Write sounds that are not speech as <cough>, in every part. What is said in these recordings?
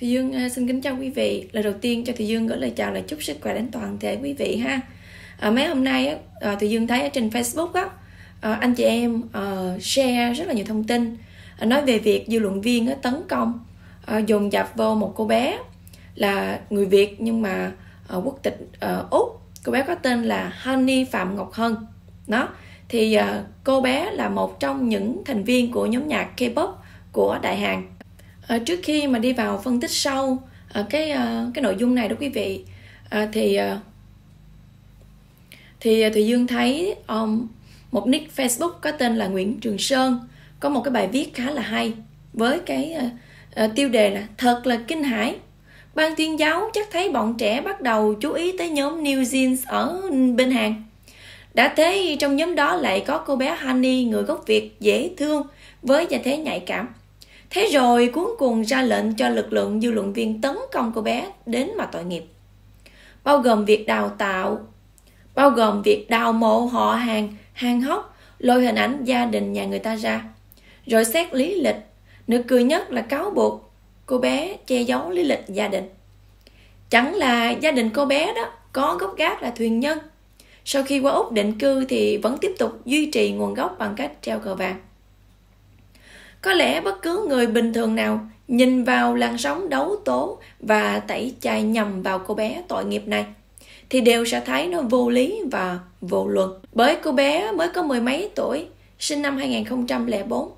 Thì Dương à, xin kính chào quý vị. Lời đầu tiên cho Thì Dương gửi lời chào là chúc sức khỏe đến toàn thể quý vị ha. À, mấy hôm nay á, à, Thì Dương thấy ở trên Facebook á, à, anh chị em share rất là nhiều thông tin nói về việc dư luận viên á, tấn công dồn dập vô một cô bé là người Việt nhưng mà quốc tịch Úc. Cô bé có tên là Honey Phạm Ngọc Hân. Đó. Thì cô bé là một trong những thành viên của nhóm nhạc K-pop của Đại Hàn à, trước khi mà đi vào phân tích sâu à, ờ, cái à, cái nội dung này đó quý vị à, thì à, thì thùy dương thấy um, một nick facebook có tên là nguyễn trường sơn có một cái bài viết khá là hay với cái uh, uh, tiêu đề là thật là kinh hãi ban tuyên giáo chắc thấy bọn trẻ bắt đầu chú ý tới nhóm new jeans ở bên hàng đã thế trong nhóm đó lại có cô bé honey người gốc việt dễ thương với gia thế nhạy cảm Thế rồi cuốn cùng ra lệnh cho lực lượng dư luận viên tấn công cô bé đến mà tội nghiệp. Bao gồm việc đào tạo, bao gồm việc đào mộ họ hàng, hàng hóc, lôi hình ảnh gia đình nhà người ta ra. Rồi xét lý lịch, nửa cười nhất là cáo buộc cô bé che giấu lý lịch gia đình. Chẳng là gia đình cô bé đó có gốc gác là thuyền nhân. Sau khi qua Úc định cư thì vẫn tiếp tục duy trì nguồn gốc bằng cách treo cờ vàng có lẽ bất cứ người bình thường nào nhìn vào làn sóng đấu tố và tẩy chay nhầm vào cô bé tội nghiệp này thì đều sẽ thấy nó vô lý và vô luật. Bởi cô bé mới có mười mấy tuổi, sinh năm 2004.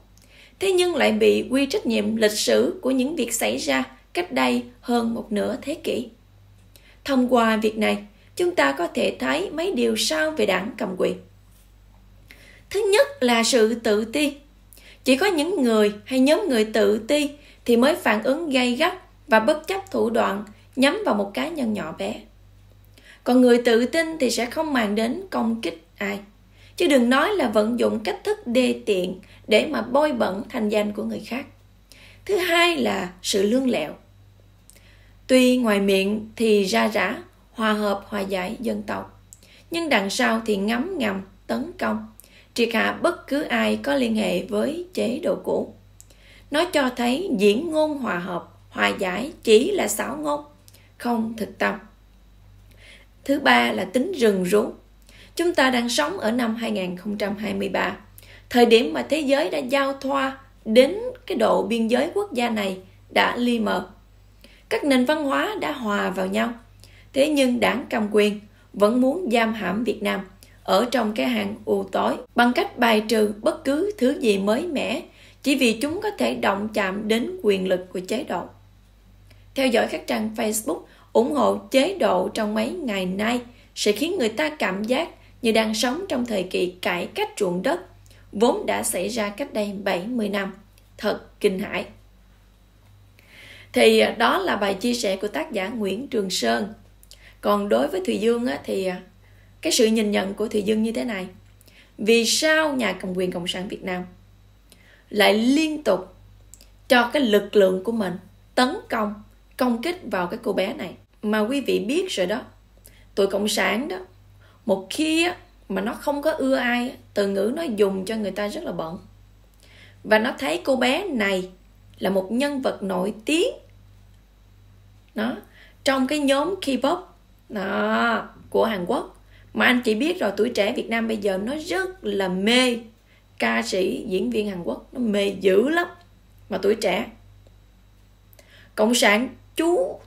Thế nhưng lại bị quy trách nhiệm lịch sử của những việc xảy ra cách đây hơn một nửa thế kỷ. Thông qua việc này, chúng ta có thể thấy mấy điều sau về đảng cầm quyền. Thứ nhất là sự tự ti chỉ có những người hay nhóm người tự ti thì mới phản ứng gay gắt và bất chấp thủ đoạn nhắm vào một cá nhân nhỏ bé còn người tự tin thì sẽ không màng đến công kích ai chứ đừng nói là vận dụng cách thức đê tiện để mà bôi bẩn thành danh của người khác thứ hai là sự lương lẹo tuy ngoài miệng thì ra rã hòa hợp hòa giải dân tộc nhưng đằng sau thì ngấm ngầm tấn công triệt hạ bất cứ ai có liên hệ với chế độ cũ. Nó cho thấy diễn ngôn hòa hợp, hòa giải chỉ là xáo ngôn, không thực tâm. Thứ ba là tính rừng rú. Chúng ta đang sống ở năm 2023, thời điểm mà thế giới đã giao thoa đến cái độ biên giới quốc gia này đã li mờ. Các nền văn hóa đã hòa vào nhau. Thế nhưng đảng cầm quyền vẫn muốn giam hãm Việt Nam – ở trong cái hàng u tối bằng cách bài trừ bất cứ thứ gì mới mẻ chỉ vì chúng có thể động chạm đến quyền lực của chế độ. Theo dõi các trang Facebook ủng hộ chế độ trong mấy ngày nay sẽ khiến người ta cảm giác như đang sống trong thời kỳ cải cách ruộng đất vốn đã xảy ra cách đây 70 năm. Thật kinh hãi. Thì đó là bài chia sẻ của tác giả Nguyễn Trường Sơn. Còn đối với Thùy Dương thì cái sự nhìn nhận của Thị Dương như thế này. Vì sao nhà cầm quyền Cộng sản Việt Nam lại liên tục cho cái lực lượng của mình tấn công, công kích vào cái cô bé này? Mà quý vị biết rồi đó, tụi Cộng sản đó, một khi mà nó không có ưa ai, từ ngữ nó dùng cho người ta rất là bận. Và nó thấy cô bé này là một nhân vật nổi tiếng nó trong cái nhóm K-pop đó, của Hàn Quốc mà anh chỉ biết rồi tuổi trẻ Việt Nam bây giờ nó rất là mê ca sĩ diễn viên Hàn Quốc nó mê dữ lắm mà tuổi trẻ cộng sản chú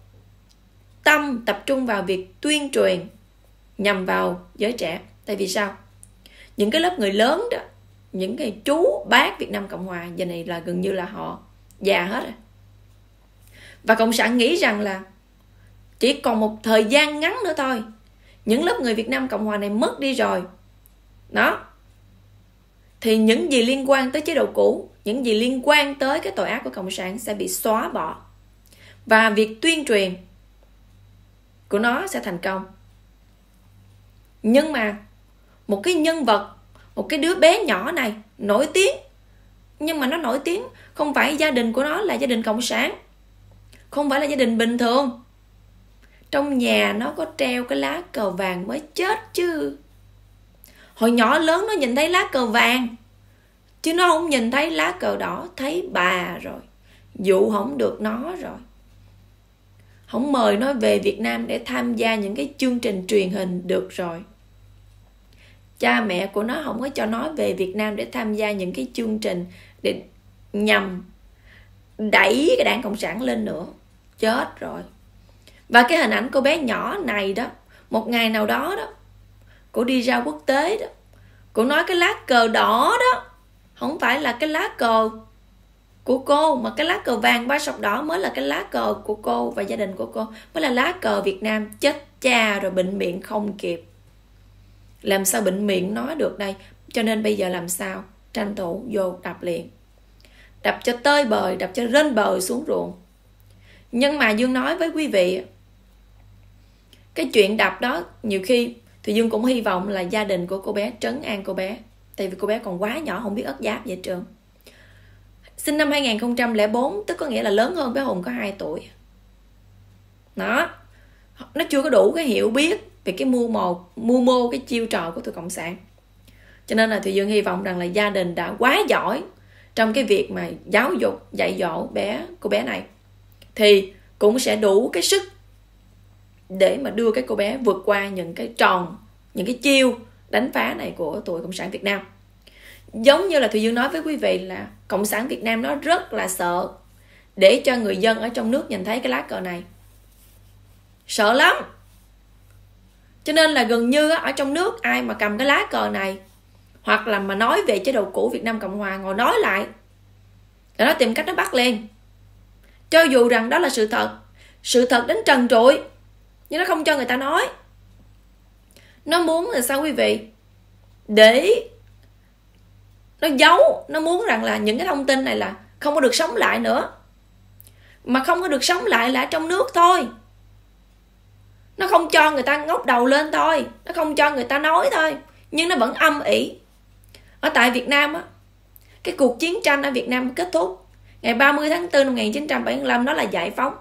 tâm tập trung vào việc tuyên truyền nhằm vào giới trẻ tại vì sao những cái lớp người lớn đó những cái chú bác Việt Nam Cộng Hòa giờ này là gần như là họ già hết rồi và cộng sản nghĩ rằng là chỉ còn một thời gian ngắn nữa thôi những lớp người Việt Nam Cộng Hòa này mất đi rồi đó thì những gì liên quan tới chế độ cũ những gì liên quan tới cái tội ác của cộng sản sẽ bị xóa bỏ và việc tuyên truyền của nó sẽ thành công nhưng mà một cái nhân vật một cái đứa bé nhỏ này nổi tiếng nhưng mà nó nổi tiếng không phải gia đình của nó là gia đình cộng sản không phải là gia đình bình thường trong nhà nó có treo cái lá cờ vàng mới chết chứ hồi nhỏ lớn nó nhìn thấy lá cờ vàng chứ nó không nhìn thấy lá cờ đỏ thấy bà rồi dụ không được nó rồi không mời nó về việt nam để tham gia những cái chương trình truyền hình được rồi cha mẹ của nó không có cho nó về việt nam để tham gia những cái chương trình để nhằm đẩy cái đảng cộng sản lên nữa chết rồi và cái hình ảnh cô bé nhỏ này đó một ngày nào đó đó cô đi ra quốc tế đó cô nói cái lá cờ đỏ đó không phải là cái lá cờ của cô mà cái lá cờ vàng ba sọc đỏ mới là cái lá cờ của cô và gia đình của cô mới là lá cờ việt nam chết cha rồi bệnh miệng không kịp làm sao bệnh miệng nói được đây cho nên bây giờ làm sao tranh thủ vô đập liền đập cho tơi bời đập cho rên bời xuống ruộng nhưng mà dương nói với quý vị cái chuyện đập đó nhiều khi thì dương cũng hy vọng là gia đình của cô bé trấn an cô bé tại vì cô bé còn quá nhỏ không biết ất giáp về trường sinh năm 2004 tức có nghĩa là lớn hơn bé hùng có 2 tuổi nó nó chưa có đủ cái hiểu biết về cái mưu mồ mưu mô cái chiêu trò của tụi cộng sản cho nên là thùy dương hy vọng rằng là gia đình đã quá giỏi trong cái việc mà giáo dục dạy dỗ bé cô bé này thì cũng sẽ đủ cái sức để mà đưa cái cô bé vượt qua những cái tròn những cái chiêu đánh phá này của tụi cộng sản việt nam giống như là thùy dương nói với quý vị là cộng sản việt nam nó rất là sợ để cho người dân ở trong nước nhìn thấy cái lá cờ này sợ lắm cho nên là gần như ở trong nước ai mà cầm cái lá cờ này hoặc là mà nói về chế độ cũ việt nam cộng hòa ngồi nói lại là nó tìm cách nó bắt lên. cho dù rằng đó là sự thật sự thật đến trần trụi nhưng nó không cho người ta nói nó muốn là sao quý vị để nó giấu nó muốn rằng là những cái thông tin này là không có được sống lại nữa mà không có được sống lại là trong nước thôi nó không cho người ta ngóc đầu lên thôi nó không cho người ta nói thôi nhưng nó vẫn âm ỉ ở tại Việt Nam á cái cuộc chiến tranh ở Việt Nam kết thúc ngày 30 tháng 4 năm 1975 nó là giải phóng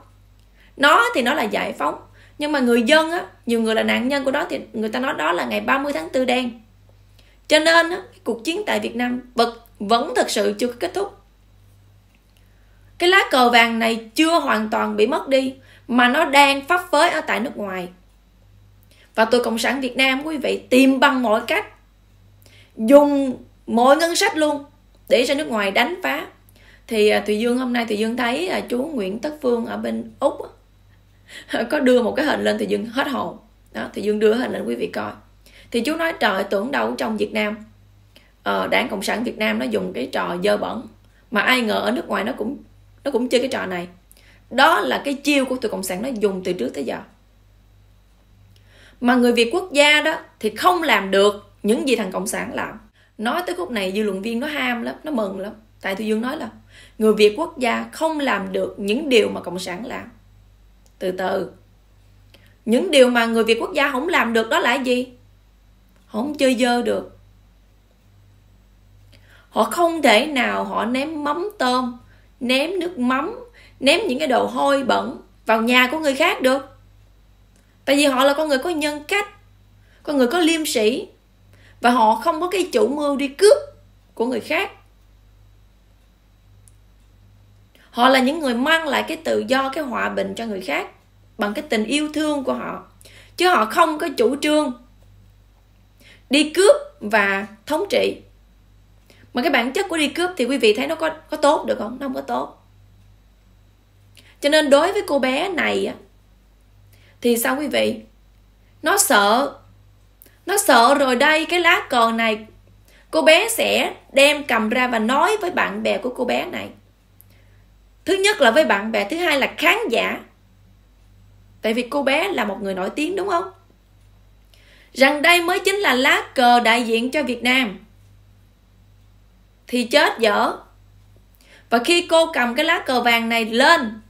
nó thì nó là giải phóng nhưng mà người dân á nhiều người là nạn nhân của đó thì người ta nói đó là ngày 30 tháng 4 đen cho nên á, cuộc chiến tại Việt Nam vẫn, vẫn thực sự chưa kết thúc cái lá cờ vàng này chưa hoàn toàn bị mất đi mà nó đang phấp phới ở tại nước ngoài và tụi cộng sản Việt Nam quý vị tìm bằng mọi cách dùng mọi ngân sách luôn để ra nước ngoài đánh phá thì à, Thùy Dương hôm nay Thùy Dương thấy là chú Nguyễn Tất Phương ở bên Úc <laughs> có đưa một cái hình lên thì dương hết hồn đó thì dương đưa hình lên quý vị coi thì chú nói trời tưởng đâu trong việt nam ờ, đảng cộng sản việt nam nó dùng cái trò dơ bẩn mà ai ngờ ở nước ngoài nó cũng nó cũng chơi cái trò này đó là cái chiêu của tụi cộng sản nó dùng từ trước tới giờ mà người việt quốc gia đó thì không làm được những gì thằng cộng sản làm nói tới khúc này dư luận viên nó ham lắm nó mừng lắm tại tôi dương nói là người việt quốc gia không làm được những điều mà cộng sản làm từ từ những điều mà người việt quốc gia không làm được đó là gì không chơi dơ được họ không thể nào họ ném mắm tôm ném nước mắm ném những cái đồ hôi bẩn vào nhà của người khác được tại vì họ là con người có nhân cách con người có liêm sĩ và họ không có cái chủ mưu đi cướp của người khác họ là những người mang lại cái tự do cái hòa bình cho người khác bằng cái tình yêu thương của họ chứ họ không có chủ trương đi cướp và thống trị mà cái bản chất của đi cướp thì quý vị thấy nó có có tốt được không nó không có tốt cho nên đối với cô bé này thì sao quý vị nó sợ nó sợ rồi đây cái lá cờ này cô bé sẽ đem cầm ra và nói với bạn bè của cô bé này thứ nhất là với bạn bè thứ hai là khán giả Tại vì cô bé là một người nổi tiếng đúng không? Rằng đây mới chính là lá cờ đại diện cho Việt Nam. Thì chết dở. Và khi cô cầm cái lá cờ vàng này lên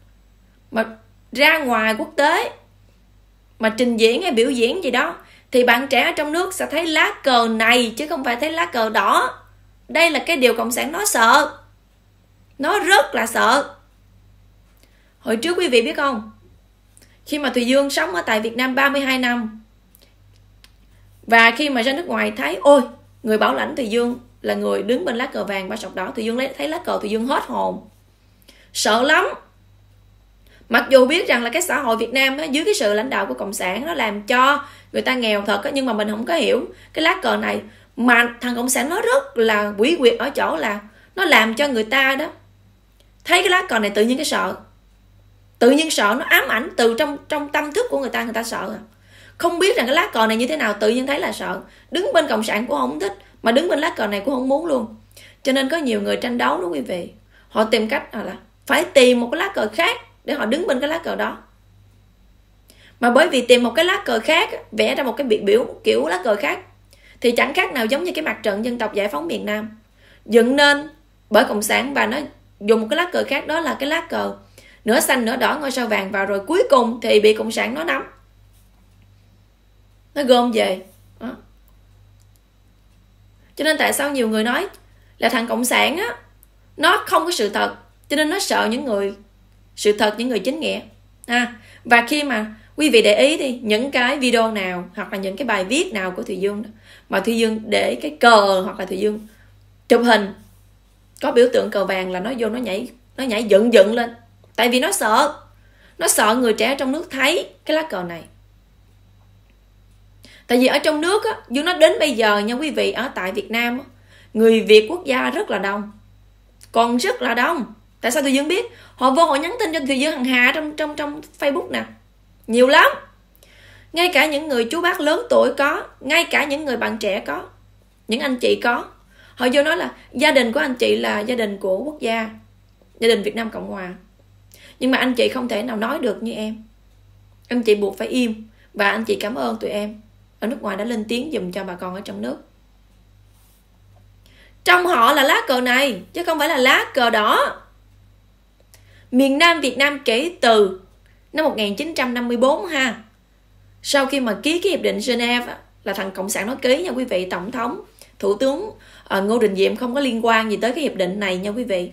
mà ra ngoài quốc tế mà trình diễn hay biểu diễn gì đó thì bạn trẻ ở trong nước sẽ thấy lá cờ này chứ không phải thấy lá cờ đỏ. Đây là cái điều cộng sản nó sợ. Nó rất là sợ. Hồi trước quý vị biết không? khi mà Thùy Dương sống ở tại Việt Nam 32 năm và khi mà ra nước ngoài thấy ôi người bảo lãnh Thùy Dương là người đứng bên lá cờ vàng ba sọc đỏ Thùy Dương thấy lá cờ Thùy Dương hết hồn sợ lắm mặc dù biết rằng là cái xã hội Việt Nam đó, dưới cái sự lãnh đạo của cộng sản nó làm cho người ta nghèo thật đó, nhưng mà mình không có hiểu cái lá cờ này mà thằng cộng sản nó rất là quỷ quyệt ở chỗ là nó làm cho người ta đó thấy cái lá cờ này tự nhiên cái sợ tự nhiên sợ nó ám ảnh từ trong trong tâm thức của người ta người ta sợ không biết rằng cái lá cờ này như thế nào tự nhiên thấy là sợ đứng bên cộng sản cũng không thích mà đứng bên lá cờ này cũng không muốn luôn cho nên có nhiều người tranh đấu đó quý vị họ tìm cách à là phải tìm một cái lá cờ khác để họ đứng bên cái lá cờ đó mà bởi vì tìm một cái lá cờ khác vẽ ra một cái biểu biểu kiểu lá cờ khác thì chẳng khác nào giống như cái mặt trận dân tộc giải phóng miền nam dựng nên bởi cộng sản và nó dùng một cái lá cờ khác đó là cái lá cờ nửa xanh nửa đỏ ngôi sao vàng vào rồi cuối cùng thì bị cộng sản nó nắm nó gom về đó. cho nên tại sao nhiều người nói là thằng cộng sản á nó không có sự thật cho nên nó sợ những người sự thật những người chính nghĩa à, và khi mà quý vị để ý đi những cái video nào hoặc là những cái bài viết nào của thùy dương đó, mà thùy dương để cái cờ hoặc là thùy dương chụp hình có biểu tượng cờ vàng là nó vô nó nhảy nó nhảy dựng dựng lên tại vì nó sợ nó sợ người trẻ trong nước thấy cái lá cờ này tại vì ở trong nước á dù nó đến bây giờ nha quý vị ở tại việt nam người việt quốc gia rất là đông còn rất là đông tại sao thùy dương biết họ vô họ nhắn tin cho thùy dương hằng hà trong trong trong facebook nè nhiều lắm ngay cả những người chú bác lớn tuổi có ngay cả những người bạn trẻ có những anh chị có họ vô nói là gia đình của anh chị là gia đình của quốc gia gia đình việt nam cộng hòa nhưng mà anh chị không thể nào nói được như em anh chị buộc phải im và anh chị cảm ơn tụi em ở nước ngoài đã lên tiếng dùm cho bà con ở trong nước trong họ là lá cờ này chứ không phải là lá cờ đỏ miền Nam Việt Nam kể từ năm 1954 ha sau khi mà ký cái hiệp định Geneva là thằng cộng sản nó ký nha quý vị tổng thống thủ tướng ờ, Ngô Đình Diệm không có liên quan gì tới cái hiệp định này nha quý vị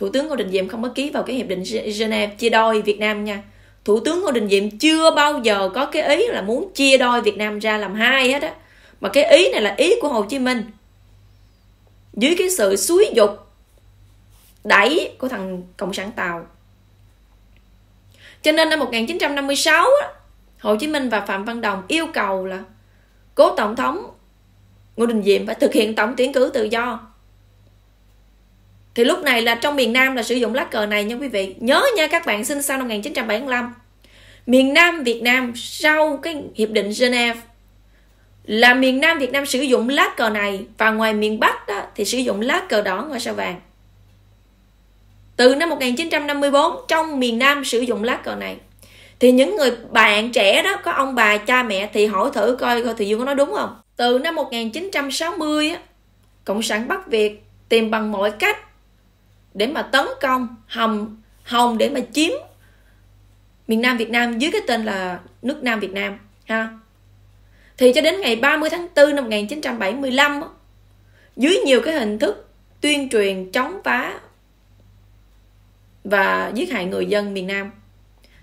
Thủ tướng Ngô Đình Diệm không có ký vào cái hiệp định Geneva chia đôi Việt Nam nha. Thủ tướng Ngô Đình Diệm chưa bao giờ có cái ý là muốn chia đôi Việt Nam ra làm hai hết á. Mà cái ý này là ý của Hồ Chí Minh. Dưới cái sự xúi dục đẩy của thằng Cộng sản Tàu. Cho nên năm 1956 Hồ Chí Minh và Phạm Văn Đồng yêu cầu là cố tổng thống Ngô Đình Diệm phải thực hiện tổng tuyển cử tự do thì lúc này là trong miền Nam là sử dụng lá cờ này nha quý vị nhớ nha các bạn sinh sau năm 1975 miền Nam Việt Nam sau cái hiệp định Geneva là miền Nam Việt Nam sử dụng lá cờ này và ngoài miền Bắc đó, thì sử dụng lá cờ đỏ ngôi sao vàng từ năm 1954 trong miền Nam sử dụng lá cờ này thì những người bạn trẻ đó có ông bà cha mẹ thì hỏi thử coi coi thì Dương có nói đúng không từ năm 1960 á, Cộng sản Bắc Việt tìm bằng mọi cách để mà tấn công hồng hồng để mà chiếm miền Nam Việt Nam dưới cái tên là nước Nam Việt Nam ha thì cho đến ngày 30 tháng 4 năm 1975 dưới nhiều cái hình thức tuyên truyền chống phá và giết hại người dân miền Nam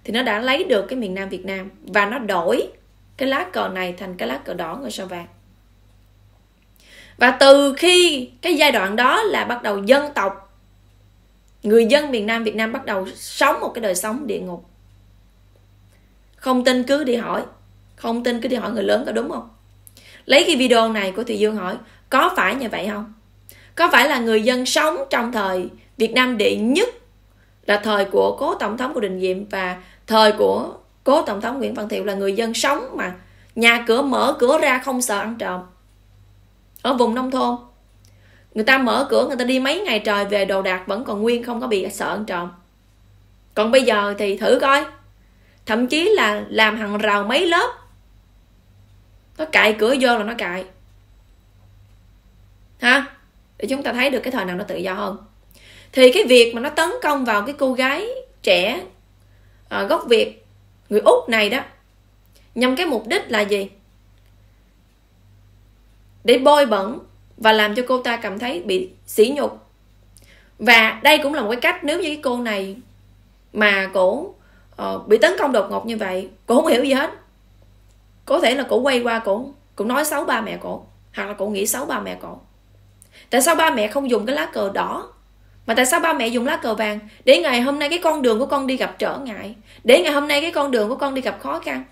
thì nó đã lấy được cái miền Nam Việt Nam và nó đổi cái lá cờ này thành cái lá cờ đỏ ngôi sao vàng và từ khi cái giai đoạn đó là bắt đầu dân tộc người dân miền Nam Việt Nam bắt đầu sống một cái đời sống địa ngục không tin cứ đi hỏi không tin cứ đi hỏi người lớn có đúng không lấy cái video này của Thùy Dương hỏi có phải như vậy không có phải là người dân sống trong thời Việt Nam đệ nhất là thời của cố tổng thống của Đình Diệm và thời của cố tổng thống Nguyễn Văn Thiệu là người dân sống mà nhà cửa mở cửa ra không sợ ăn trộm ở vùng nông thôn người ta mở cửa người ta đi mấy ngày trời về đồ đạc vẫn còn nguyên không có bị sợ ăn trộm còn bây giờ thì thử coi thậm chí là làm hàng rào mấy lớp nó cạy cửa vô là nó cạy ha để chúng ta thấy được cái thời nào nó tự do hơn thì cái việc mà nó tấn công vào cái cô gái trẻ à, gốc việt người úc này đó nhằm cái mục đích là gì để bôi bẩn và làm cho cô ta cảm thấy bị sỉ nhục và đây cũng là một cái cách nếu như cái cô này mà cổ uh, bị tấn công đột ngột như vậy cổ không hiểu gì hết có thể là cổ quay qua cổ cũng nói xấu ba mẹ cổ hoặc là cổ nghĩ xấu ba mẹ cổ tại sao ba mẹ không dùng cái lá cờ đỏ mà tại sao ba mẹ dùng lá cờ vàng để ngày hôm nay cái con đường của con đi gặp trở ngại để ngày hôm nay cái con đường của con đi gặp khó khăn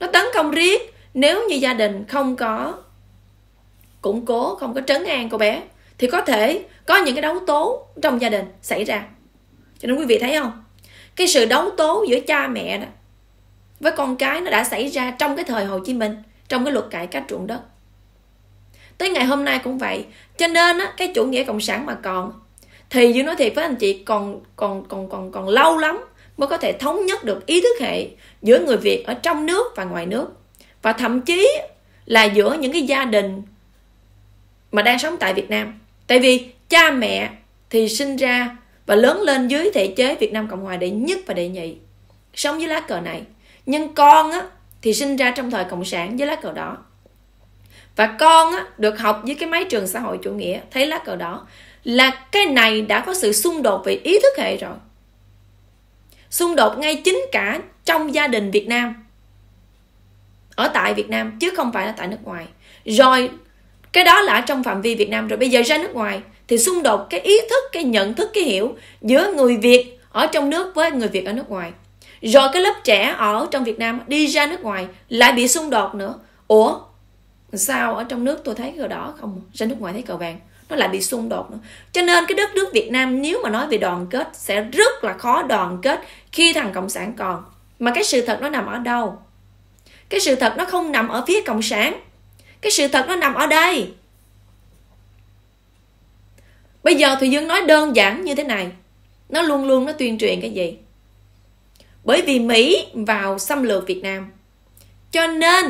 nó tấn công riết nếu như gia đình không có củng cố không có trấn an cô bé thì có thể có những cái đấu tố trong gia đình xảy ra cho nên quý vị thấy không cái sự đấu tố giữa cha mẹ đó với con cái nó đã xảy ra trong cái thời Hồ Chí Minh trong cái luật cải cách ruộng đất tới ngày hôm nay cũng vậy cho nên á, cái chủ nghĩa cộng sản mà còn thì như nói thiệt với anh chị còn còn còn còn còn lâu lắm mới có thể thống nhất được ý thức hệ giữa người Việt ở trong nước và ngoài nước và thậm chí là giữa những cái gia đình mà đang sống tại Việt Nam. Tại vì cha mẹ thì sinh ra và lớn lên dưới thể chế Việt Nam Cộng Hòa đệ nhất và đệ nhị, sống dưới lá cờ này. Nhưng con á, thì sinh ra trong thời Cộng sản với lá cờ đó, Và con á, được học với cái máy trường xã hội chủ nghĩa, thấy lá cờ đó là cái này đã có sự xung đột về ý thức hệ rồi. Xung đột ngay chính cả trong gia đình Việt Nam. Ở tại Việt Nam chứ không phải là tại nước ngoài. Rồi cái đó là ở trong phạm vi việt nam rồi bây giờ ra nước ngoài thì xung đột cái ý thức cái nhận thức cái hiểu giữa người việt ở trong nước với người việt ở nước ngoài rồi cái lớp trẻ ở trong việt nam đi ra nước ngoài lại bị xung đột nữa ủa sao ở trong nước tôi thấy cờ đỏ không ra nước ngoài thấy cờ vàng nó lại bị xung đột nữa cho nên cái đất nước việt nam nếu mà nói về đoàn kết sẽ rất là khó đoàn kết khi thằng cộng sản còn mà cái sự thật nó nằm ở đâu cái sự thật nó không nằm ở phía cộng sản cái sự thật nó nằm ở đây bây giờ thì dương nói đơn giản như thế này nó luôn luôn nó tuyên truyền cái gì bởi vì mỹ vào xâm lược việt nam cho nên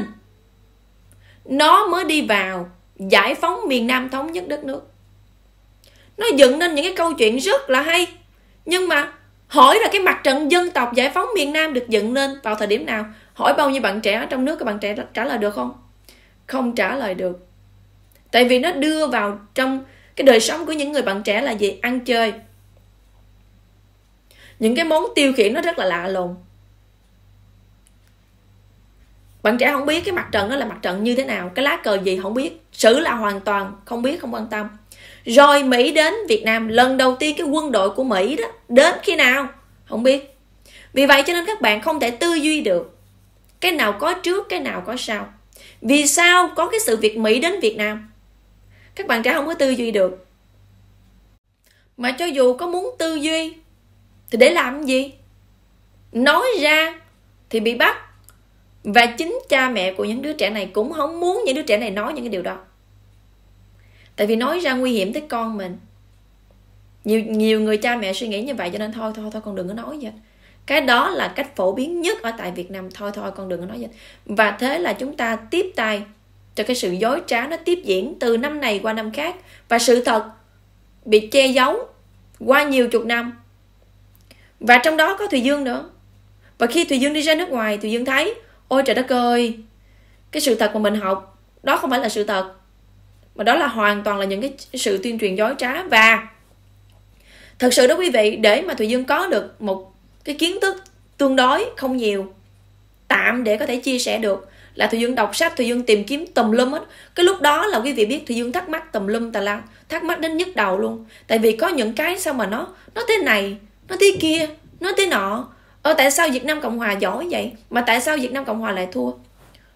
nó mới đi vào giải phóng miền nam thống nhất đất nước nó dựng nên những cái câu chuyện rất là hay nhưng mà hỏi là cái mặt trận dân tộc giải phóng miền nam được dựng lên vào thời điểm nào hỏi bao nhiêu bạn trẻ ở trong nước các bạn trẻ trả lời được không không trả lời được tại vì nó đưa vào trong cái đời sống của những người bạn trẻ là gì ăn chơi những cái món tiêu khiển nó rất là lạ lùng bạn trẻ không biết cái mặt trận đó là mặt trận như thế nào cái lá cờ gì không biết xử là hoàn toàn không biết không quan tâm rồi mỹ đến việt nam lần đầu tiên cái quân đội của mỹ đó đến khi nào không biết vì vậy cho nên các bạn không thể tư duy được cái nào có trước cái nào có sau vì sao có cái sự việc mỹ đến việt nam các bạn trẻ không có tư duy được mà cho dù có muốn tư duy thì để làm gì nói ra thì bị bắt và chính cha mẹ của những đứa trẻ này cũng không muốn những đứa trẻ này nói những cái điều đó tại vì nói ra nguy hiểm tới con mình nhiều nhiều người cha mẹ suy nghĩ như vậy cho nên thôi thôi thôi con đừng có nói vậy cái đó là cách phổ biến nhất ở tại Việt Nam thôi thôi con đừng có nói gì và thế là chúng ta tiếp tay cho cái sự dối trá nó tiếp diễn từ năm này qua năm khác và sự thật bị che giấu qua nhiều chục năm và trong đó có Thùy Dương nữa và khi Thùy Dương đi ra nước ngoài Thùy Dương thấy ôi trời đất ơi cái sự thật mà mình học đó không phải là sự thật mà đó là hoàn toàn là những cái sự tuyên truyền dối trá và thật sự đó quý vị để mà Thùy Dương có được một cái kiến thức tương đối không nhiều tạm để có thể chia sẻ được là thùy dương đọc sách thùy dương tìm kiếm tùm lum hết cái lúc đó là quý vị biết thùy dương thắc mắc tùm lum tà la thắc mắc đến nhức đầu luôn tại vì có những cái sao mà nó nó thế này nó thế kia nó thế nọ ờ tại sao việt nam cộng hòa giỏi vậy mà tại sao việt nam cộng hòa lại thua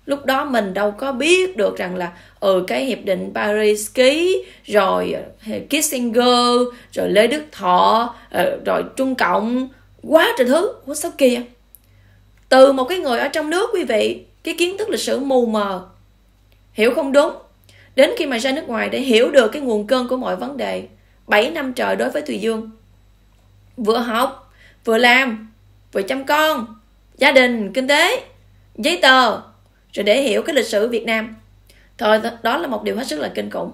lúc đó mình đâu có biết được rằng là ừ cái hiệp định paris ký rồi ờ, kissinger rồi lê đức thọ ờ, rồi trung cộng quá trời thứ quá sao kìa từ một cái người ở trong nước quý vị cái kiến thức lịch sử mù mờ hiểu không đúng đến khi mà ra nước ngoài để hiểu được cái nguồn cơn của mọi vấn đề 7 năm trời đối với thùy Dương vừa học vừa làm vừa chăm con gia đình kinh tế giấy tờ rồi để hiểu cái lịch sử Việt Nam thôi đó là một điều hết sức là kinh khủng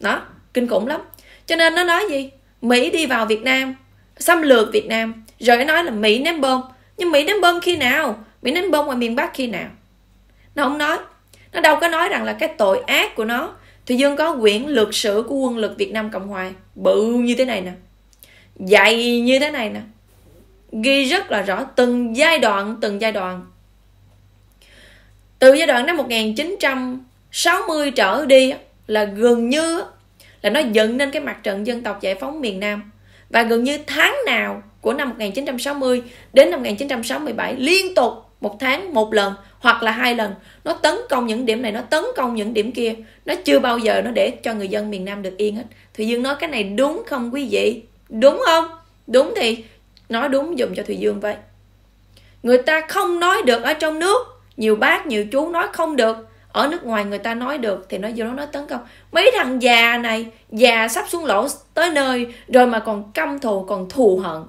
đó kinh khủng lắm cho nên nó nói gì Mỹ đi vào Việt Nam xâm lược Việt Nam rồi nói là mỹ ném bom nhưng mỹ ném bom khi nào mỹ ném bom ở miền bắc khi nào nó không nói nó đâu có nói rằng là cái tội ác của nó thì dương có quyển lược sử của quân lực việt nam cộng hòa bự như thế này nè dày như thế này nè ghi rất là rõ từng giai đoạn từng giai đoạn từ giai đoạn năm 1960 trở đi là gần như là nó dựng nên cái mặt trận dân tộc giải phóng miền Nam và gần như tháng nào của năm 1960 đến năm 1967 liên tục một tháng một lần hoặc là hai lần nó tấn công những điểm này nó tấn công những điểm kia nó chưa bao giờ nó để cho người dân miền Nam được yên hết Thùy Dương nói cái này đúng không quý vị đúng không đúng thì nói đúng dùng cho Thùy Dương vậy người ta không nói được ở trong nước nhiều bác nhiều chú nói không được ở nước ngoài người ta nói được thì nó vô nó nói tấn công mấy thằng già này già sắp xuống lỗ tới nơi rồi mà còn căm thù còn thù hận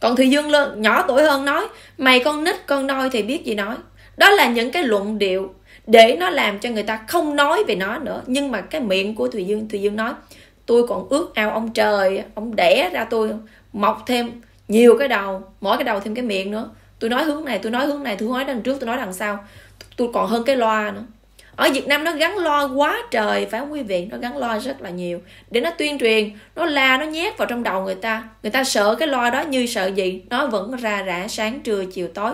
còn thì dương lớn nhỏ tuổi hơn nói mày con nít con nôi thì biết gì nói đó là những cái luận điệu để nó làm cho người ta không nói về nó nữa nhưng mà cái miệng của thùy dương thùy dương nói tôi còn ước ao ông trời ông đẻ ra tôi mọc thêm nhiều cái đầu mỗi cái đầu thêm cái miệng nữa tôi nói hướng này tôi nói hướng này tôi nói đằng trước tôi nói đằng sau tôi còn hơn cái loa nữa ở Việt Nam nó gắn lo quá trời phải không quý vị nó gắn lo rất là nhiều để nó tuyên truyền nó la nó nhét vào trong đầu người ta người ta sợ cái lo đó như sợ gì nó vẫn ra rã sáng trưa chiều tối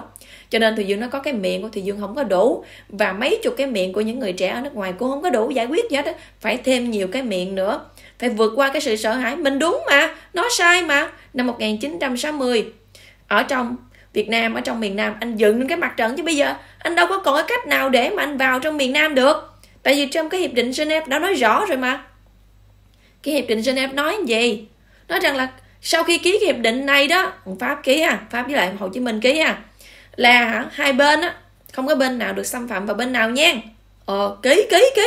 cho nên thì dương nó có cái miệng của thì dương không có đủ và mấy chục cái miệng của những người trẻ ở nước ngoài cũng không có đủ giải quyết gì hết đó. phải thêm nhiều cái miệng nữa phải vượt qua cái sự sợ hãi mình đúng mà nó sai mà năm 1960 ở trong Việt Nam ở trong miền Nam anh dựng lên cái mặt trận chứ bây giờ anh đâu có còn cái cách nào để mà anh vào trong miền Nam được tại vì trong cái hiệp định Geneva đã nói rõ rồi mà cái hiệp định Geneva nói gì nói rằng là sau khi ký cái hiệp định này đó Pháp ký à Pháp với lại Hồ Chí Minh ký à là hai bên á không có bên nào được xâm phạm vào bên nào nha ờ ký ký ký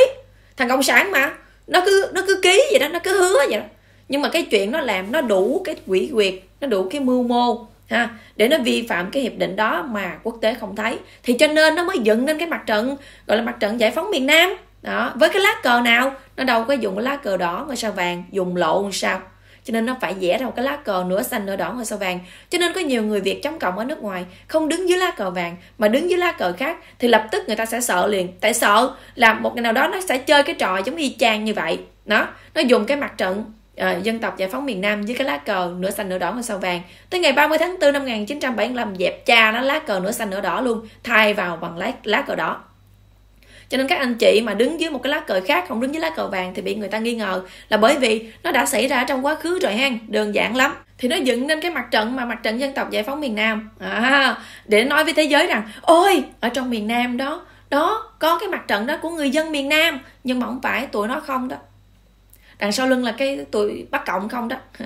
thằng cộng sản mà nó cứ nó cứ ký vậy đó nó cứ hứa vậy đó nhưng mà cái chuyện nó làm nó đủ cái quỷ quyệt nó đủ cái mưu mô ha để nó vi phạm cái hiệp định đó mà quốc tế không thấy thì cho nên nó mới dựng lên cái mặt trận gọi là mặt trận giải phóng miền nam đó với cái lá cờ nào nó đâu có dùng cái lá cờ đỏ ngôi sao vàng dùng lộ sao cho nên nó phải vẽ ra một cái lá cờ nửa xanh nửa đỏ nửa sao vàng cho nên có nhiều người việt chống cộng ở nước ngoài không đứng dưới lá cờ vàng mà đứng dưới lá cờ khác thì lập tức người ta sẽ sợ liền tại sợ là một ngày nào đó nó sẽ chơi cái trò giống y chang như vậy đó nó dùng cái mặt trận uh, dân tộc giải phóng miền Nam dưới cái lá cờ nửa xanh nửa đỏ ngôi sao vàng. Tới ngày 30 tháng 4 năm 1975 dẹp cha nó lá cờ nửa xanh nửa đỏ luôn, thay vào bằng lá, lá cờ đỏ cho nên các anh chị mà đứng dưới một cái lá cờ khác không đứng dưới lá cờ vàng thì bị người ta nghi ngờ là bởi vì nó đã xảy ra trong quá khứ rồi hen đơn giản lắm thì nó dựng nên cái mặt trận mà mặt trận dân tộc giải phóng miền nam à, để nói với thế giới rằng ôi ở trong miền nam đó đó có cái mặt trận đó của người dân miền nam nhưng mà không phải tụi nó không đó đằng sau lưng là cái tụi bắt cộng không đó <laughs>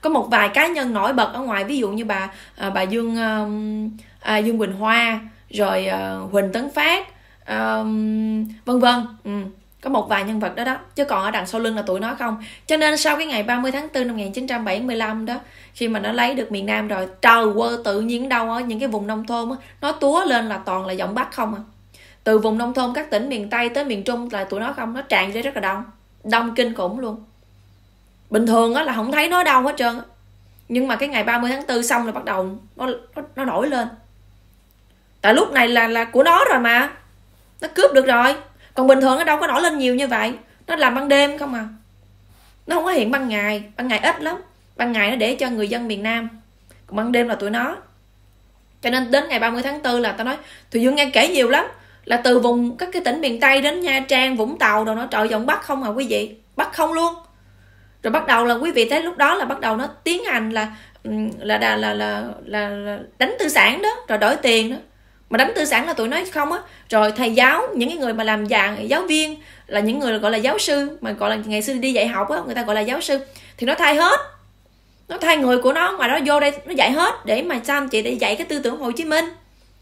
có một vài cá nhân nổi bật ở ngoài ví dụ như bà ờ, bà dương à, dương quỳnh hoa rồi à, huỳnh tấn phát à, vân vân ừ có một vài nhân vật đó đó chứ còn ở đằng sau lưng là tụi nó không cho nên sau cái ngày 30 tháng 4 năm 1975 đó khi mà nó lấy được miền Nam rồi trời quơ tự nhiên đâu ở những cái vùng nông thôn đó, nó túa lên là toàn là giọng Bắc không à từ vùng nông thôn các tỉnh miền Tây tới miền Trung là tụi nó không nó tràn ra rất là đông đông kinh khủng luôn bình thường á là không thấy nó đau hết trơn nhưng mà cái ngày 30 tháng 4 xong là bắt đầu nó nó, nó nổi lên tại lúc này là là của nó rồi mà nó cướp được rồi còn bình thường nó đâu có nổi lên nhiều như vậy nó làm ban đêm không à nó không có hiện ban ngày ban ngày ít lắm ban ngày nó để cho người dân miền nam còn ban đêm là tụi nó cho nên đến ngày 30 tháng 4 là tao nói Thùy Dương nghe kể nhiều lắm là từ vùng các cái tỉnh miền tây đến nha trang vũng tàu rồi nó trời giọng bắt không à quý vị bắt không luôn rồi bắt đầu là quý vị thấy lúc đó là bắt đầu nó tiến hành là là là là là, là, là đánh tư sản đó rồi đổi tiền đó mà đánh tư sản là tụi nói không á rồi thầy giáo những cái người mà làm dạng giáo viên là những người gọi là giáo sư mà gọi là ngày xưa đi dạy học á người ta gọi là giáo sư thì nó thay hết nó thay người của nó mà nó vô đây nó dạy hết để mà sao chị để dạy cái tư tưởng hồ chí minh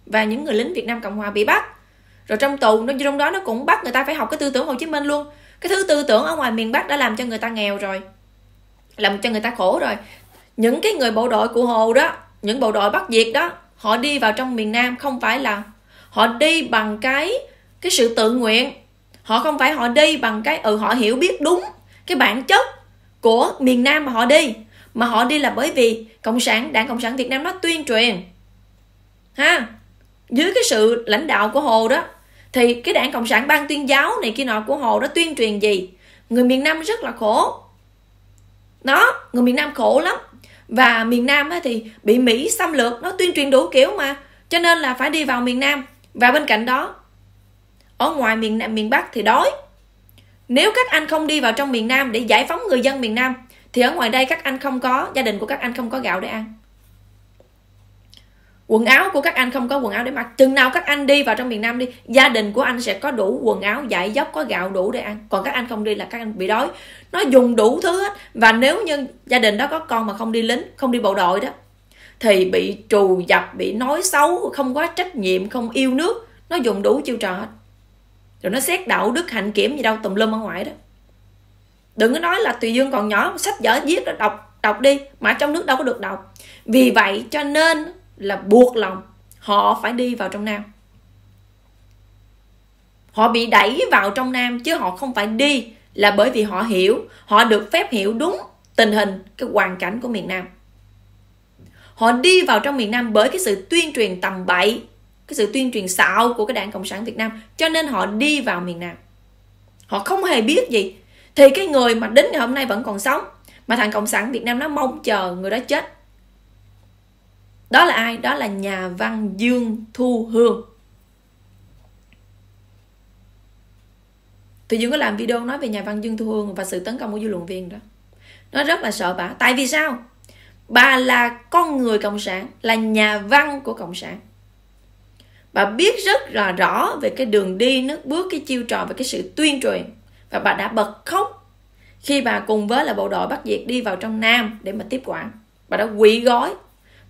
và những người lính việt nam cộng hòa bị bắt rồi trong tù nó trong đó nó cũng bắt người ta phải học cái tư tưởng hồ chí minh luôn cái thứ tư tưởng ở ngoài miền bắc đã làm cho người ta nghèo rồi làm cho người ta khổ rồi những cái người bộ đội của hồ đó những bộ đội bắt Việt đó họ đi vào trong miền nam không phải là họ đi bằng cái cái sự tự nguyện họ không phải họ đi bằng cái ừ họ hiểu biết đúng cái bản chất của miền nam mà họ đi mà họ đi là bởi vì cộng sản đảng cộng sản việt nam nó tuyên truyền ha dưới cái sự lãnh đạo của hồ đó thì cái đảng cộng sản ban tuyên giáo này kia nọ của hồ đó tuyên truyền gì người miền nam rất là khổ nó người miền nam khổ lắm và miền nam thì bị mỹ xâm lược nó tuyên truyền đủ kiểu mà cho nên là phải đi vào miền nam và bên cạnh đó ở ngoài miền nam miền bắc thì đói nếu các anh không đi vào trong miền nam để giải phóng người dân miền nam thì ở ngoài đây các anh không có gia đình của các anh không có gạo để ăn quần áo của các anh không có quần áo để mặc chừng nào các anh đi vào trong miền nam đi gia đình của anh sẽ có đủ quần áo dạy dốc có gạo đủ để ăn còn các anh không đi là các anh bị đói nó dùng đủ thứ hết và nếu như gia đình đó có con mà không đi lính không đi bộ đội đó thì bị trù dập bị nói xấu không quá trách nhiệm không yêu nước nó dùng đủ chiêu trò hết rồi nó xét đạo đức hạnh kiểm gì đâu tùm lum ở ngoài đó đừng có nói là tùy dương còn nhỏ sách vở viết nó đọc đọc đi mà trong nước đâu có được đọc vì vậy cho nên là buộc lòng họ phải đi vào trong nam họ bị đẩy vào trong nam chứ họ không phải đi là bởi vì họ hiểu họ được phép hiểu đúng tình hình cái hoàn cảnh của miền nam họ đi vào trong miền nam bởi cái sự tuyên truyền tầm bậy cái sự tuyên truyền xạo của cái đảng cộng sản việt nam cho nên họ đi vào miền nam họ không hề biết gì thì cái người mà đến ngày hôm nay vẫn còn sống mà thằng cộng sản việt nam nó mong chờ người đó chết đó là ai đó là nhà văn dương thu hương thì dương có làm video nói về nhà văn dương thu hương và sự tấn công của dư luận viên đó nó rất là sợ bà tại vì sao bà là con người cộng sản là nhà văn của cộng sản bà biết rất là rõ về cái đường đi nước bước cái chiêu trò và cái sự tuyên truyền và bà đã bật khóc khi bà cùng với là bộ đội bắt diệt đi vào trong nam để mà tiếp quản bà đã quỷ gói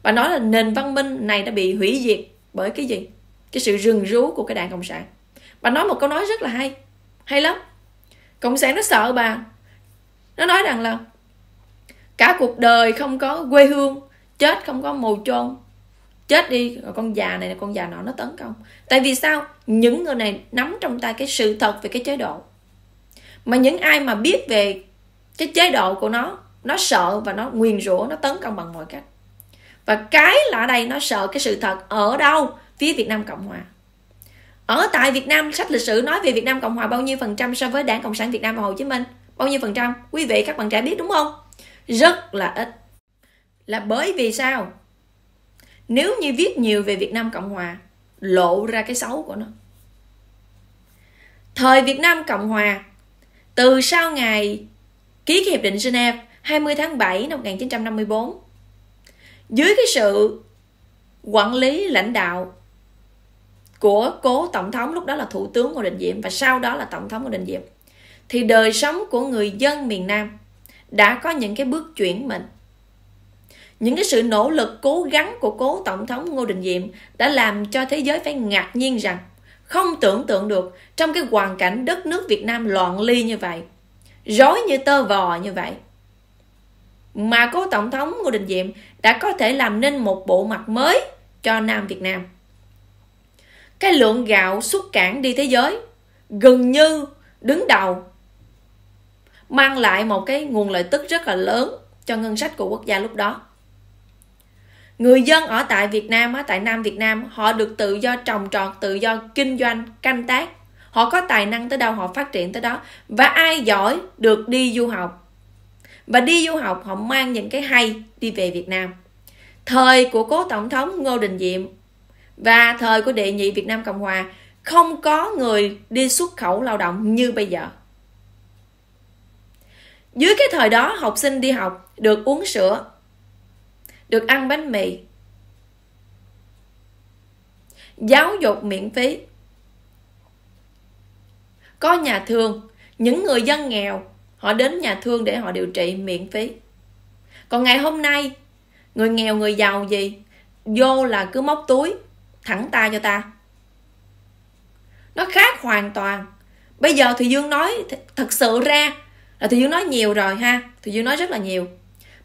bà nói là nền văn minh này đã bị hủy diệt bởi cái gì cái sự rừng rú của cái đảng cộng sản bà nói một câu nói rất là hay hay lắm cộng sản nó sợ bà nó nói rằng là cả cuộc đời không có quê hương chết không có mồ chôn chết đi rồi con già này con già nọ nó tấn công tại vì sao những người này nắm trong tay cái sự thật về cái chế độ mà những ai mà biết về cái chế độ của nó nó sợ và nó nguyền rủa nó tấn công bằng mọi cách và cái là ở đây nó sợ cái sự thật ở đâu phía Việt Nam Cộng Hòa ở tại Việt Nam sách lịch sử nói về Việt Nam Cộng Hòa bao nhiêu phần trăm so với Đảng Cộng sản Việt Nam và Hồ Chí Minh bao nhiêu phần trăm quý vị các bạn trẻ biết đúng không rất là ít là bởi vì sao nếu như viết nhiều về Việt Nam Cộng Hòa lộ ra cái xấu của nó thời Việt Nam Cộng Hòa từ sau ngày ký hiệp định Geneva 20 tháng 7 năm 1954 dưới cái sự quản lý lãnh đạo của cố tổng thống lúc đó là thủ tướng Ngô Đình Diệm và sau đó là tổng thống Ngô Đình Diệm thì đời sống của người dân miền Nam đã có những cái bước chuyển mình những cái sự nỗ lực cố gắng của cố tổng thống Ngô Đình Diệm đã làm cho thế giới phải ngạc nhiên rằng không tưởng tượng được trong cái hoàn cảnh đất nước Việt Nam loạn ly như vậy rối như tơ vò như vậy mà cố tổng thống Ngô Đình Diệm đã có thể làm nên một bộ mặt mới cho Nam Việt Nam. Cái lượng gạo xuất cảng đi thế giới gần như đứng đầu mang lại một cái nguồn lợi tức rất là lớn cho ngân sách của quốc gia lúc đó. Người dân ở tại Việt Nam, ở tại Nam Việt Nam, họ được tự do trồng trọt, tự do kinh doanh, canh tác. Họ có tài năng tới đâu, họ phát triển tới đó. Và ai giỏi được đi du học và đi du học họ mang những cái hay đi về Việt Nam thời của cố tổng thống Ngô Đình Diệm và thời của đệ nhị Việt Nam Cộng Hòa không có người đi xuất khẩu lao động như bây giờ dưới cái thời đó học sinh đi học được uống sữa được ăn bánh mì giáo dục miễn phí có nhà thương những người dân nghèo họ đến nhà thương để họ điều trị miễn phí còn ngày hôm nay người nghèo người giàu gì vô là cứ móc túi thẳng tay cho ta nó khác hoàn toàn bây giờ thì dương nói thật sự ra là thì dương nói nhiều rồi ha thì dương nói rất là nhiều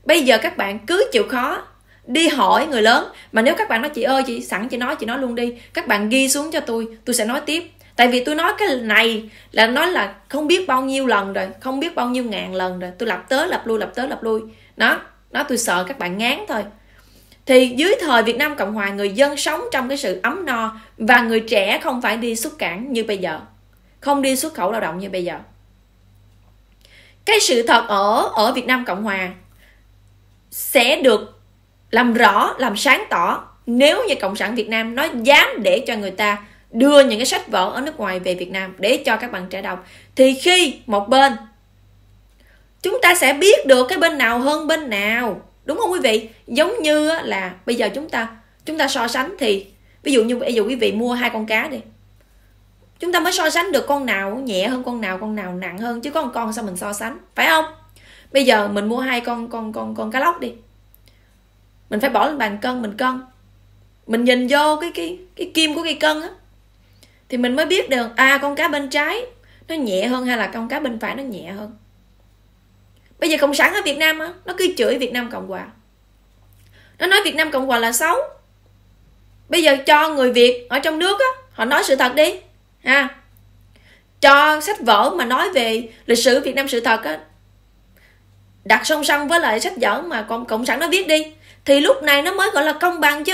bây giờ các bạn cứ chịu khó đi hỏi người lớn mà nếu các bạn nói chị ơi chị sẵn chị nói chị nói luôn đi các bạn ghi xuống cho tôi tôi sẽ nói tiếp tại vì tôi nói cái này là nói là không biết bao nhiêu lần rồi không biết bao nhiêu ngàn lần rồi tôi lặp tới lặp lui lặp tới lặp lui nó nó tôi sợ các bạn ngán thôi thì dưới thời Việt Nam Cộng Hòa người dân sống trong cái sự ấm no và người trẻ không phải đi xuất cảng như bây giờ không đi xuất khẩu lao động như bây giờ cái sự thật ở ở Việt Nam Cộng Hòa sẽ được làm rõ làm sáng tỏ nếu như cộng sản Việt Nam nó dám để cho người ta đưa những cái sách vở ở nước ngoài về Việt Nam để cho các bạn trẻ đọc thì khi một bên chúng ta sẽ biết được cái bên nào hơn bên nào đúng không quý vị giống như là bây giờ chúng ta chúng ta so sánh thì ví dụ như bây giờ quý vị mua hai con cá đi chúng ta mới so sánh được con nào nhẹ hơn con nào con nào nặng hơn chứ có một con sao mình so sánh phải không bây giờ mình mua hai con con con con cá lóc đi mình phải bỏ lên bàn cân mình cân mình nhìn vô cái cái cái kim của cây cân á thì mình mới biết được à con cá bên trái nó nhẹ hơn hay là con cá bên phải nó nhẹ hơn bây giờ cộng sản ở việt nam á nó cứ chửi việt nam cộng hòa nó nói việt nam cộng hòa là xấu bây giờ cho người việt ở trong nước á họ nói sự thật đi ha cho sách vở mà nói về lịch sử việt nam sự thật á đặt song song với lại sách vở mà cộng cộng sản nó viết đi thì lúc này nó mới gọi là công bằng chứ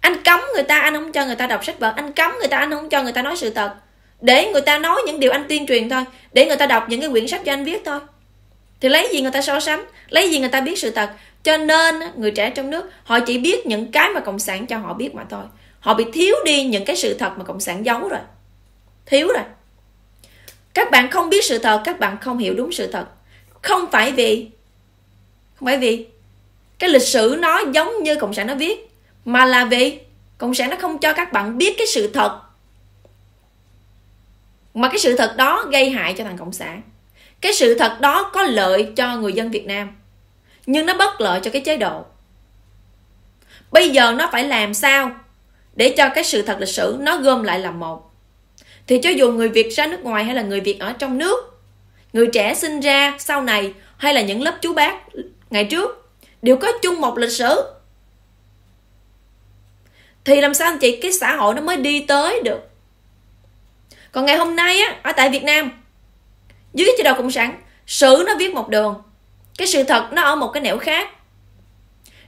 anh cấm người ta anh không cho người ta đọc sách vở anh cấm người ta anh không cho người ta nói sự thật để người ta nói những điều anh tuyên truyền thôi để người ta đọc những cái quyển sách cho anh viết thôi thì lấy gì người ta so sánh lấy gì người ta biết sự thật cho nên người trẻ trong nước họ chỉ biết những cái mà cộng sản cho họ biết mà thôi họ bị thiếu đi những cái sự thật mà cộng sản giấu rồi thiếu rồi các bạn không biết sự thật các bạn không hiểu đúng sự thật không phải vì không phải vì cái lịch sử nó giống như cộng sản nó viết mà là vì cộng sản nó không cho các bạn biết cái sự thật mà cái sự thật đó gây hại cho thằng cộng sản cái sự thật đó có lợi cho người dân việt nam nhưng nó bất lợi cho cái chế độ bây giờ nó phải làm sao để cho cái sự thật lịch sử nó gom lại làm một thì cho dù người việt ra nước ngoài hay là người việt ở trong nước người trẻ sinh ra sau này hay là những lớp chú bác ngày trước đều có chung một lịch sử thì làm sao anh chị cái xã hội nó mới đi tới được còn ngày hôm nay á ở tại việt nam dưới cái chế độ cộng sản sử nó viết một đường cái sự thật nó ở một cái nẻo khác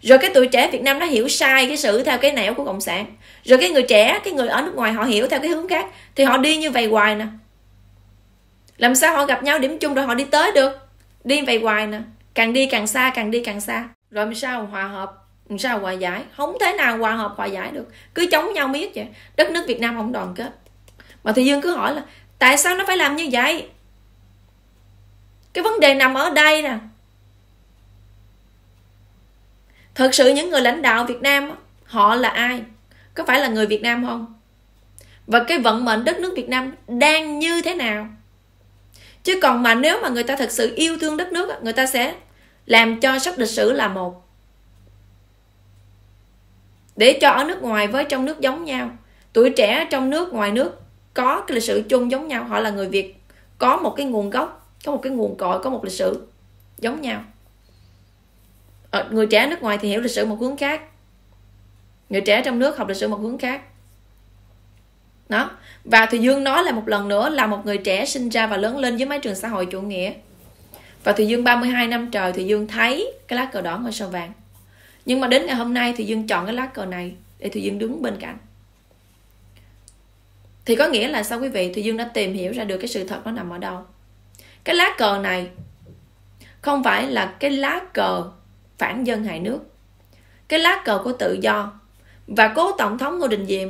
rồi cái tuổi trẻ việt nam nó hiểu sai cái sự theo cái nẻo của cộng sản rồi cái người trẻ cái người ở nước ngoài họ hiểu theo cái hướng khác thì họ đi như vậy hoài nè làm sao họ gặp nhau điểm chung rồi họ đi tới được đi vậy hoài nè càng đi càng xa càng đi càng xa rồi làm sao hòa hợp sao hòa giải không thể nào hòa hợp hòa giải được cứ chống nhau miết vậy đất nước việt nam không đoàn kết mà thì dương cứ hỏi là tại sao nó phải làm như vậy cái vấn đề nằm ở đây nè thực sự những người lãnh đạo việt nam họ là ai có phải là người việt nam không và cái vận mệnh đất nước việt nam đang như thế nào chứ còn mà nếu mà người ta thật sự yêu thương đất nước người ta sẽ làm cho sách lịch sử là một để cho ở nước ngoài với trong nước giống nhau tuổi trẻ trong nước ngoài nước có cái lịch sử chung giống nhau họ là người việt có một cái nguồn gốc có một cái nguồn cội có một lịch sử giống nhau ở ờ, người trẻ nước ngoài thì hiểu lịch sử một hướng khác người trẻ trong nước học lịch sử một hướng khác đó và thùy dương nói là một lần nữa là một người trẻ sinh ra và lớn lên dưới mái trường xã hội chủ nghĩa và thùy dương 32 năm trời thùy dương thấy cái lá cờ đỏ ngôi sao vàng nhưng mà đến ngày hôm nay thì dương chọn cái lá cờ này để thùy dương đứng bên cạnh thì có nghĩa là sao quý vị thùy dương đã tìm hiểu ra được cái sự thật nó nằm ở đâu cái lá cờ này không phải là cái lá cờ phản dân hại nước cái lá cờ của tự do và cố tổng thống ngô đình diệm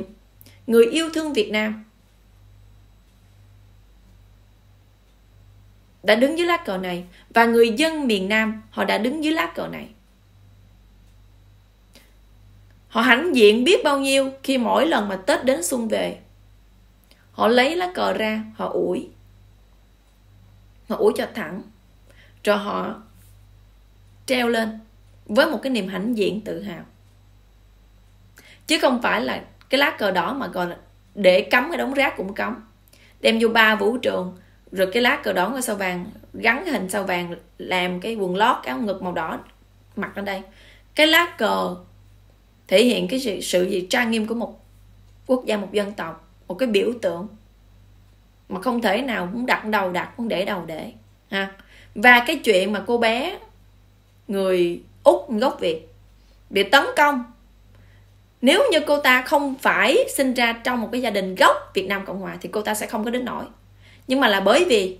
người yêu thương việt nam đã đứng dưới lá cờ này và người dân miền nam họ đã đứng dưới lá cờ này Họ hãnh diện biết bao nhiêu khi mỗi lần mà Tết đến xuân về. Họ lấy lá cờ ra, họ ủi. Họ ủi cho thẳng. Rồi họ treo lên với một cái niềm hãnh diện tự hào. Chứ không phải là cái lá cờ đỏ mà gọi là để cắm cái đống rác cũng cấm. Đem vô ba vũ trường, rồi cái lá cờ đỏ ngôi sao vàng gắn hình sao vàng làm cái quần lót áo ngực màu đỏ mặc lên đây cái lá cờ thể hiện cái sự, sự gì trang nghiêm của một quốc gia một dân tộc một cái biểu tượng mà không thể nào cũng đặt đầu đặt cũng để đầu để ha và cái chuyện mà cô bé người úc gốc việt bị tấn công nếu như cô ta không phải sinh ra trong một cái gia đình gốc việt nam cộng hòa thì cô ta sẽ không có đến nổi nhưng mà là bởi vì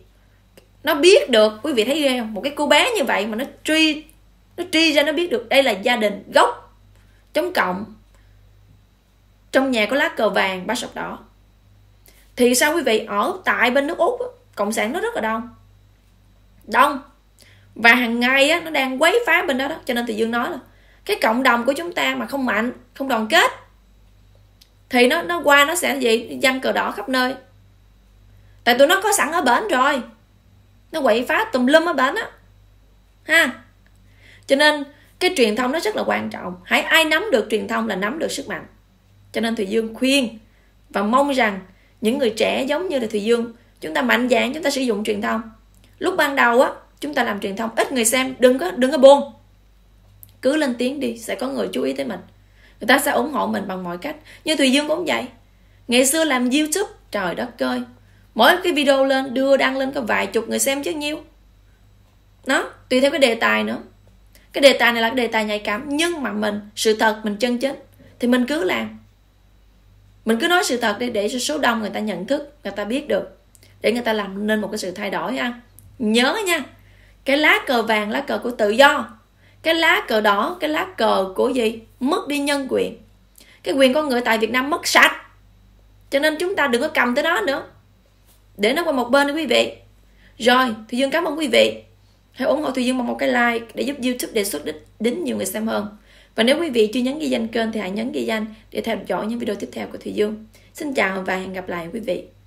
nó biết được quý vị thấy ghê không một cái cô bé như vậy mà nó truy nó truy ra nó biết được đây là gia đình gốc chống cộng trong nhà có lá cờ vàng ba sọc đỏ thì sao quý vị ở tại bên nước úc cộng sản nó rất là đông đông và hàng ngày á, nó đang quấy phá bên đó đó cho nên thì dương nói là cái cộng đồng của chúng ta mà không mạnh không đoàn kết thì nó nó qua nó sẽ gì dăng cờ đỏ khắp nơi tại tụi nó có sẵn ở bến rồi nó quậy phá tùm lum ở bến á ha cho nên cái truyền thông nó rất là quan trọng hãy ai nắm được truyền thông là nắm được sức mạnh cho nên thùy dương khuyên và mong rằng những người trẻ giống như là thùy dương chúng ta mạnh dạn chúng ta sử dụng truyền thông lúc ban đầu á chúng ta làm truyền thông ít người xem đừng có đừng có buồn cứ lên tiếng đi sẽ có người chú ý tới mình người ta sẽ ủng hộ mình bằng mọi cách như thùy dương cũng vậy ngày xưa làm youtube trời đất ơi mỗi cái video lên đưa đăng lên có vài chục người xem chứ nhiêu nó tùy theo cái đề tài nữa cái đề tài này là cái đề tài nhạy cảm nhưng mà mình sự thật mình chân chính thì mình cứ làm mình cứ nói sự thật đi để, cho số đông người ta nhận thức người ta biết được để người ta làm nên một cái sự thay đổi ha nhớ nha cái lá cờ vàng lá cờ của tự do cái lá cờ đỏ cái lá cờ của gì mất đi nhân quyền cái quyền con người tại việt nam mất sạch cho nên chúng ta đừng có cầm tới đó nữa để nó qua một bên đi quý vị rồi thì dương cảm ơn quý vị hãy ủng hộ Thùy Dương bằng một cái like để giúp YouTube đề xuất đến nhiều người xem hơn. Và nếu quý vị chưa nhấn ghi danh kênh thì hãy nhấn ghi danh để theo dõi những video tiếp theo của Thùy Dương. Xin chào và hẹn gặp lại quý vị.